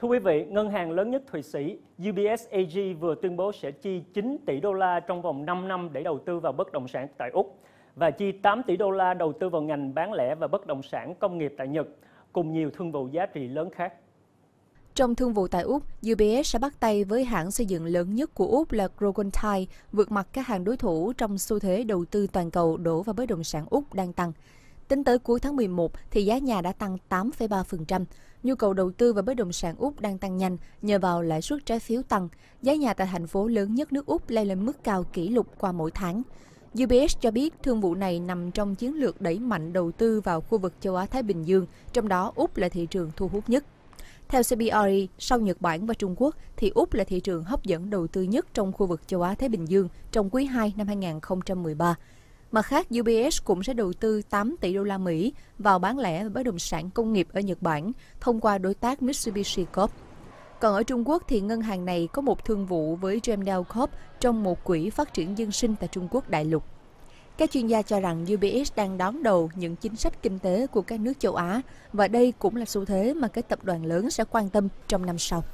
Thưa quý vị, ngân hàng lớn nhất Thụy Sĩ UBS AG vừa tuyên bố sẽ chi 9 tỷ đô la trong vòng 5 năm để đầu tư vào bất động sản tại Úc và chi 8 tỷ đô la đầu tư vào ngành bán lẻ và bất động sản công nghiệp tại Nhật cùng nhiều thương vụ giá trị lớn khác. Trong thương vụ tại Úc, UBS sẽ bắt tay với hãng xây dựng lớn nhất của Úc là Grogontai, vượt mặt các hàng đối thủ trong xu thế đầu tư toàn cầu đổ vào bất động sản Úc đang tăng. Tính tới cuối tháng 11 thì giá nhà đã tăng 8,3%. Nhu cầu đầu tư vào bất động sản Úc đang tăng nhanh nhờ vào lãi suất trái phiếu tăng. Giá nhà tại thành phố lớn nhất nước Úc lên lên mức cao kỷ lục qua mỗi tháng. UBS cho biết thương vụ này nằm trong chiến lược đẩy mạnh đầu tư vào khu vực châu Á-Thái Bình Dương, trong đó Úc là thị trường thu hút nhất. Theo CBRE, sau Nhật Bản và Trung Quốc thì Úc là thị trường hấp dẫn đầu tư nhất trong khu vực châu Á-Thái Bình Dương trong quý 2 năm 2013. Mặt khác, UBS cũng sẽ đầu tư 8 tỷ đô la Mỹ vào bán lẻ bất động sản công nghiệp ở Nhật Bản thông qua đối tác Mitsubishi Corp. Còn ở Trung Quốc thì ngân hàng này có một thương vụ với Jamdel Corp trong một quỹ phát triển dân sinh tại Trung Quốc đại lục. Các chuyên gia cho rằng UBS đang đón đầu những chính sách kinh tế của các nước châu Á và đây cũng là xu thế mà các tập đoàn lớn sẽ quan tâm trong năm sau.